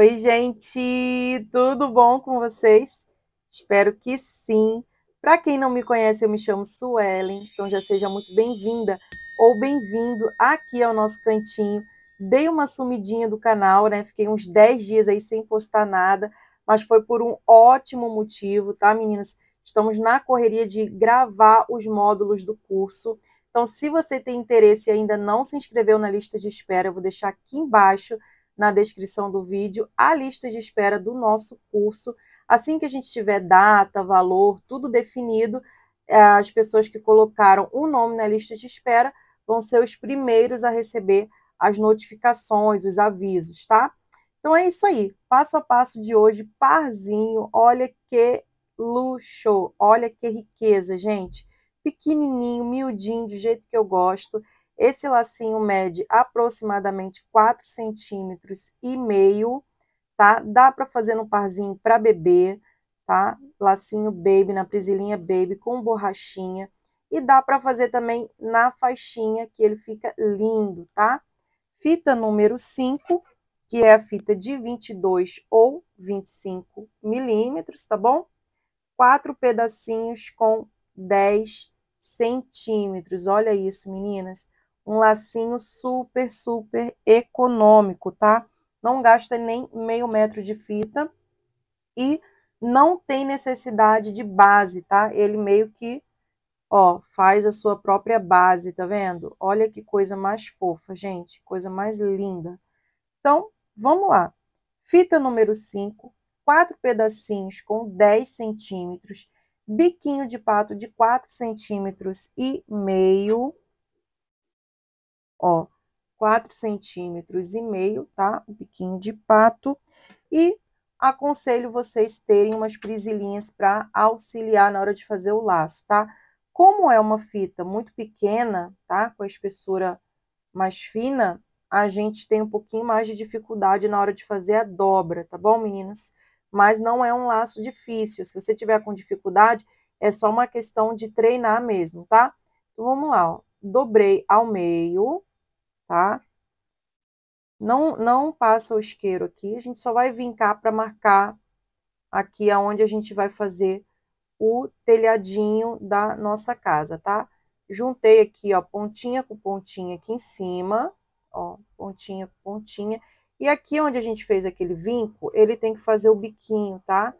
Oi, gente, tudo bom com vocês? Espero que sim. Para quem não me conhece, eu me chamo Suelen, então já seja muito bem-vinda ou bem-vindo aqui ao nosso cantinho. Dei uma sumidinha do canal, né? Fiquei uns 10 dias aí sem postar nada, mas foi por um ótimo motivo, tá, meninas? Estamos na correria de gravar os módulos do curso. Então, se você tem interesse e ainda não se inscreveu na lista de espera, eu vou deixar aqui embaixo na descrição do vídeo a lista de espera do nosso curso. Assim que a gente tiver data, valor, tudo definido, eh, as pessoas que colocaram o um nome na lista de espera vão ser os primeiros a receber as notificações, os avisos, tá? Então é isso aí, passo a passo de hoje, parzinho, olha que luxo, olha que riqueza, gente. Pequenininho, miudinho, do jeito que eu gosto. Esse lacinho mede aproximadamente 4 centímetros e meio, tá? Dá para fazer no parzinho para bebê, tá? Lacinho baby, na presilhinha baby, com borrachinha. E dá para fazer também na faixinha, que ele fica lindo, tá? Fita número 5, que é a fita de 22 ou 25 milímetros, tá bom? Quatro pedacinhos com 10 centímetros. Olha isso, meninas um lacinho super, super econômico, tá? Não gasta nem meio metro de fita e não tem necessidade de base, tá? Ele meio que, ó, faz a sua própria base, tá vendo? Olha que coisa mais fofa, gente, coisa mais linda. Então, vamos lá. Fita número 5, quatro pedacinhos com 10 centímetros, biquinho de pato de 4 centímetros e meio, ó, 4 centímetros e meio, tá? O biquinho de pato. E aconselho vocês terem umas prisilinhas para auxiliar na hora de fazer o laço, tá? Como é uma fita muito pequena, tá? Com a espessura mais fina, a gente tem um pouquinho mais de dificuldade na hora de fazer a dobra, tá bom, meninas? Mas não é um laço difícil. Se você tiver com dificuldade, é só uma questão de treinar mesmo, tá? Então, vamos lá, ó. Dobrei ao meio, tá? Não, não passa o isqueiro aqui, a gente só vai vincar para marcar aqui aonde a gente vai fazer o telhadinho da nossa casa, tá? Juntei aqui, ó, pontinha com pontinha aqui em cima, ó, pontinha com pontinha. E aqui onde a gente fez aquele vinco, ele tem que fazer o biquinho, tá?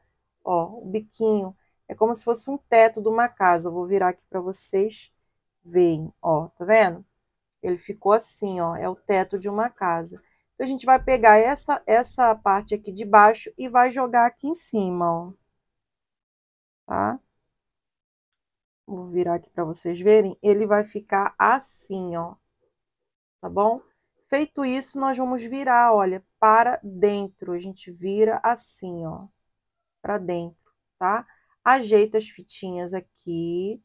Ó, o biquinho. É como se fosse um teto de uma casa. Eu vou virar aqui para vocês verem, ó, tá vendo? Ele ficou assim, ó, é o teto de uma casa. Então, a gente vai pegar essa, essa parte aqui de baixo e vai jogar aqui em cima, ó. Tá? Vou virar aqui para vocês verem. Ele vai ficar assim, ó. Tá bom? Feito isso, nós vamos virar, olha, para dentro. A gente vira assim, ó, para dentro, tá? Ajeita as fitinhas aqui,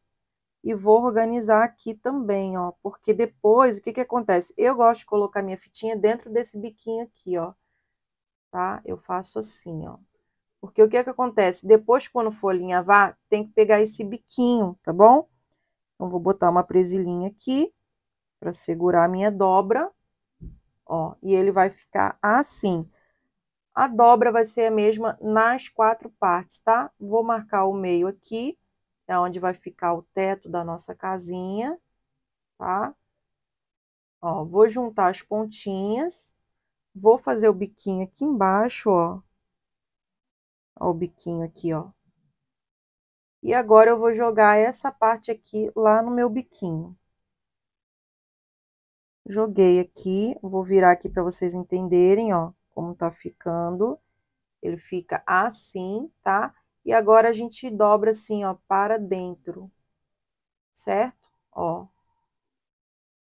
e vou organizar aqui também, ó, porque depois, o que que acontece? Eu gosto de colocar minha fitinha dentro desse biquinho aqui, ó, tá? Eu faço assim, ó, porque o que que acontece? Depois, quando for alinhavar, tem que pegar esse biquinho, tá bom? Então, vou botar uma presilhinha aqui para segurar a minha dobra, ó, e ele vai ficar assim. A dobra vai ser a mesma nas quatro partes, tá? Vou marcar o meio aqui é onde vai ficar o teto da nossa casinha, tá? Ó, vou juntar as pontinhas, vou fazer o biquinho aqui embaixo, ó. Ó o biquinho aqui, ó. E agora eu vou jogar essa parte aqui lá no meu biquinho. Joguei aqui, vou virar aqui para vocês entenderem, ó, como tá ficando. Ele fica assim, tá? E agora a gente dobra assim, ó, para dentro, certo? Ó.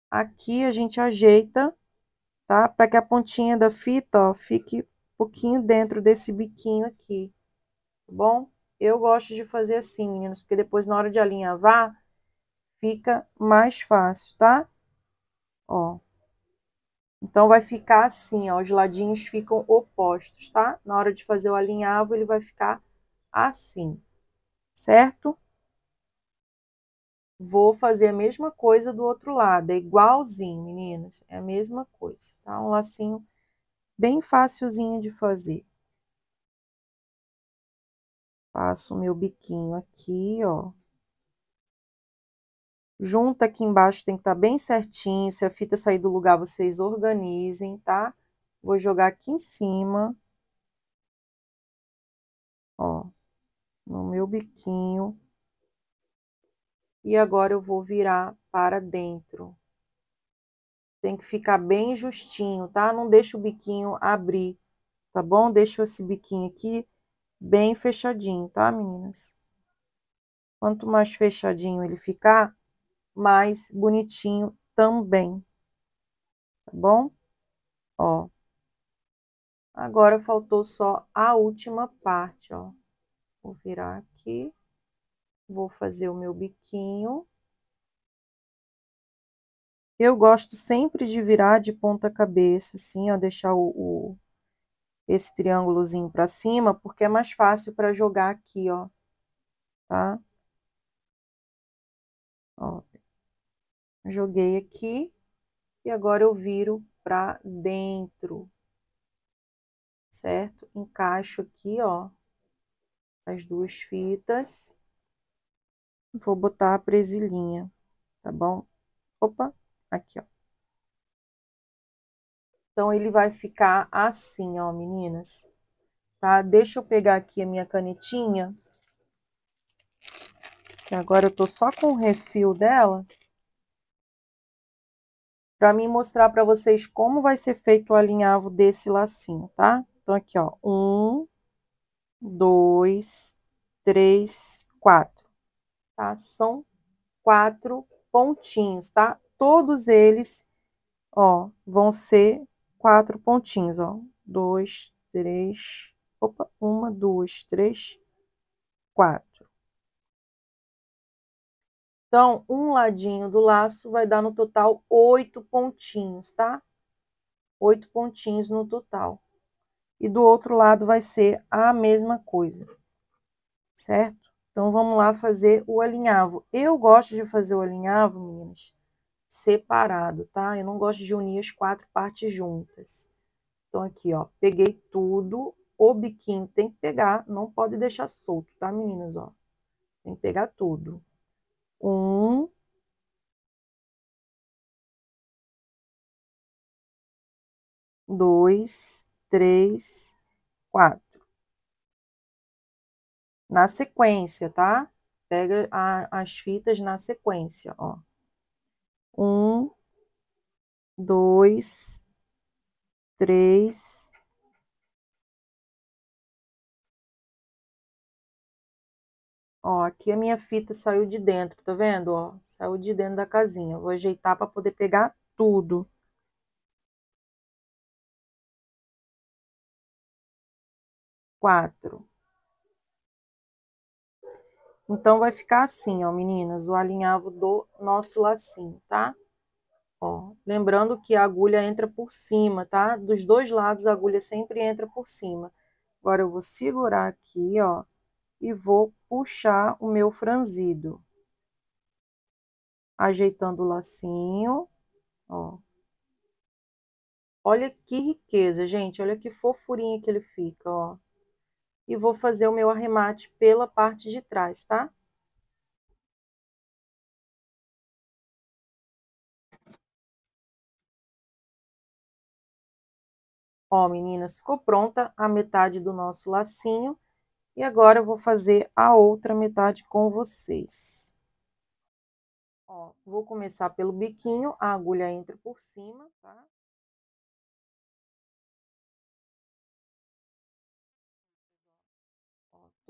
Aqui a gente ajeita, tá? Para que a pontinha da fita, ó, fique um pouquinho dentro desse biquinho aqui, tá bom? Eu gosto de fazer assim, meninos, porque depois na hora de alinhavar, fica mais fácil, tá? Ó. Então, vai ficar assim, ó, os ladinhos ficam opostos, tá? Na hora de fazer o alinhavo, ele vai ficar assim, certo? Vou fazer a mesma coisa do outro lado, é igualzinho, meninas, é a mesma coisa, tá? Um lacinho bem facilzinho de fazer. Faço o meu biquinho aqui, ó. Junta aqui embaixo, tem que estar tá bem certinho, se a fita sair do lugar, vocês organizem, tá? Vou jogar aqui em cima. no meu biquinho. E agora eu vou virar para dentro. Tem que ficar bem justinho, tá? Não deixa o biquinho abrir, tá bom? Deixa esse biquinho aqui bem fechadinho, tá, meninas? Quanto mais fechadinho ele ficar, mais bonitinho também. Tá bom? Ó. Agora faltou só a última parte, ó. Vou virar aqui, vou fazer o meu biquinho. Eu gosto sempre de virar de ponta cabeça, assim, ó, deixar o, o esse triângulozinho para cima, porque é mais fácil para jogar aqui, ó, tá? Ó, joguei aqui e agora eu viro para dentro, certo? Encaixo aqui, ó, as duas fitas. Vou botar a presilhinha, tá bom? Opa, aqui, ó. Então, ele vai ficar assim, ó, meninas. Tá? Deixa eu pegar aqui a minha canetinha. Que agora eu tô só com o refil dela. Pra mim mostrar pra vocês como vai ser feito o alinhavo desse lacinho, tá? Então, aqui, ó. Um, dois, três, quatro, tá? São quatro pontinhos, tá? Todos eles, ó, vão ser quatro pontinhos, ó. Dois, três, opa, uma, duas, três, quatro. Então, um ladinho do laço vai dar no total oito pontinhos, tá? Oito pontinhos no total e do outro lado vai ser a mesma coisa, certo? Então, vamos lá fazer o alinhavo. Eu gosto de fazer o alinhavo, meninas, separado, tá? Eu não gosto de unir as quatro partes juntas. Então, aqui, ó, peguei tudo, o biquinho tem que pegar, não pode deixar solto, tá, meninas, ó? Tem que pegar tudo. Um. Dois, três, quatro. Na sequência, tá? Pega a, as fitas na sequência, ó. Um, dois, três, Ó, aqui a minha fita saiu de dentro, tá vendo? Ó, saiu de dentro da casinha. vou ajeitar para poder pegar tudo. quatro. Então, vai ficar assim, ó, meninas, o alinhavo do nosso lacinho, tá? Ó, lembrando que a agulha entra por cima, tá? Dos dois lados, a agulha sempre entra por cima. Agora, eu vou segurar aqui, ó, e vou puxar o meu franzido. Ajeitando o lacinho, ó. Olha que riqueza, gente, olha que fofurinha que ele fica, ó e vou fazer o meu arremate pela parte de trás, tá? Ó, meninas, ficou pronta a metade do nosso lacinho. E agora eu vou fazer a outra metade com vocês. Ó, vou começar pelo biquinho, a agulha entra por cima, tá?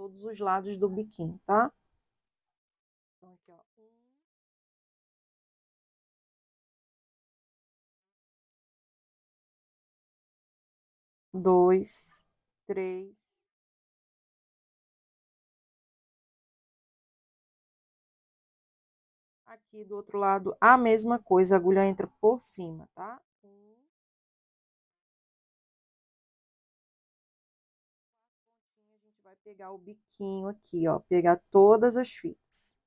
todos os lados do biquinho, tá? Então, aqui, ó. Um. Dois, três. Aqui do outro lado, a mesma coisa, a agulha entra por cima, tá? pegar o biquinho aqui, ó, pegar todas as fitas.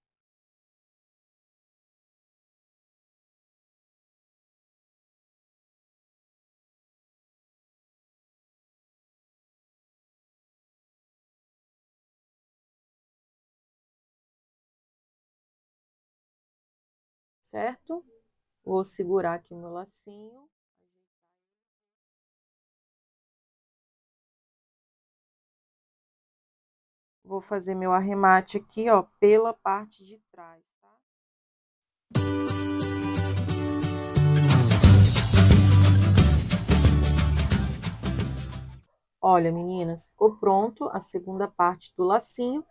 Certo? Vou segurar aqui o meu lacinho. Vou fazer meu arremate aqui, ó, pela parte de trás, tá? Olha, meninas, ficou pronto a segunda parte do lacinho.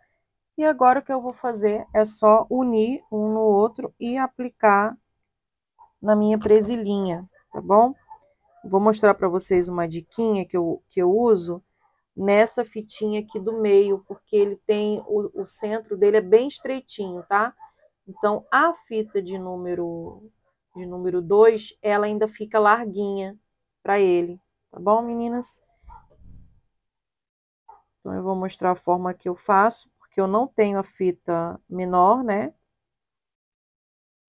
E agora o que eu vou fazer é só unir um no outro e aplicar na minha presilhinha, tá bom? Vou mostrar para vocês uma diquinha que eu, que eu uso nessa fitinha aqui do meio, porque ele tem o, o centro dele é bem estreitinho, tá? Então a fita de número de número 2, ela ainda fica larguinha para ele, tá bom, meninas? Então eu vou mostrar a forma que eu faço, porque eu não tenho a fita menor, né?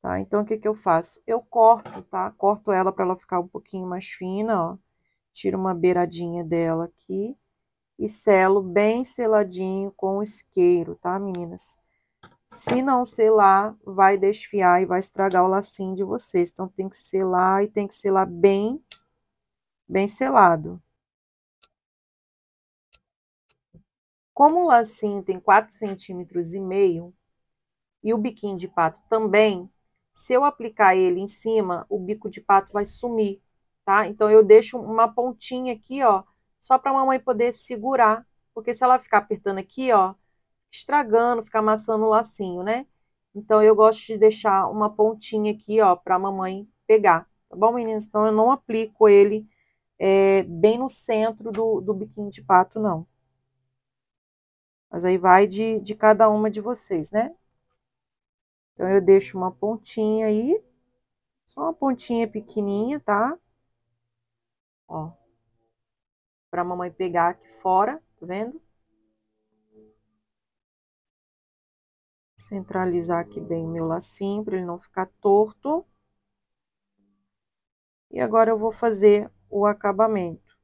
Tá? Então o que que eu faço? Eu corto, tá? Corto ela para ela ficar um pouquinho mais fina, ó. Tiro uma beiradinha dela aqui e selo bem seladinho com isqueiro, tá, meninas? Se não selar, vai desfiar e vai estragar o lacinho de vocês. Então, tem que selar e tem que selar bem, bem selado. Como o lacinho tem 4,5 centímetros e meio e o biquinho de pato também, se eu aplicar ele em cima, o bico de pato vai sumir, tá? Então, eu deixo uma pontinha aqui, ó, só para a mamãe poder segurar, porque se ela ficar apertando aqui, ó, estragando, ficar amassando o lacinho, né? Então, eu gosto de deixar uma pontinha aqui, ó, para a mamãe pegar, tá bom, meninas? Então, eu não aplico ele é, bem no centro do, do biquinho de pato, não. Mas aí vai de, de cada uma de vocês, né? Então, eu deixo uma pontinha aí, só uma pontinha pequenininha, tá? Ó, para a mamãe pegar aqui fora, tá vendo? Centralizar aqui bem o meu lacinho para ele não ficar torto. E agora eu vou fazer o acabamento.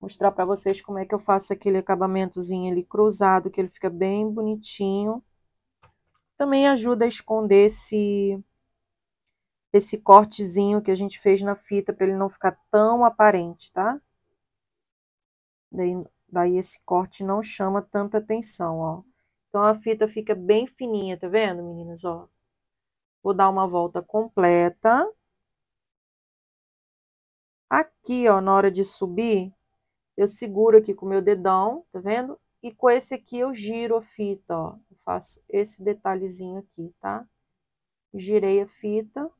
Mostrar para vocês como é que eu faço aquele acabamentozinho ali cruzado, que ele fica bem bonitinho também ajuda a esconder esse, esse cortezinho que a gente fez na fita para ele não ficar tão aparente, tá? Daí, daí esse corte não chama tanta atenção, ó. Então a fita fica bem fininha, tá vendo, meninas, ó? Vou dar uma volta completa. Aqui, ó, na hora de subir, eu seguro aqui com o meu dedão, tá vendo? E com esse aqui eu giro a fita, ó faço esse detalhezinho aqui, tá? Girei a fita,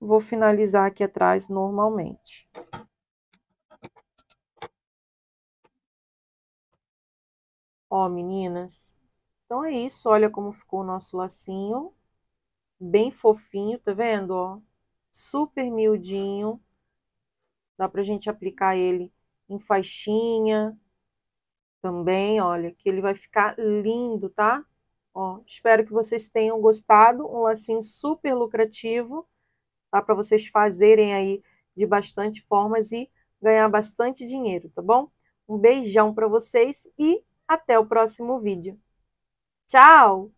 vou finalizar aqui atrás normalmente. Ó, meninas, então é isso, olha como ficou o nosso lacinho, bem fofinho, tá vendo, ó? Super miudinho, dá pra gente aplicar ele em faixinha, também, olha, que ele vai ficar lindo, tá? Ó, espero que vocês tenham gostado, um lacinho super lucrativo, tá? Para vocês fazerem aí de bastante formas e ganhar bastante dinheiro, tá bom? Um beijão para vocês e até o próximo vídeo. Tchau!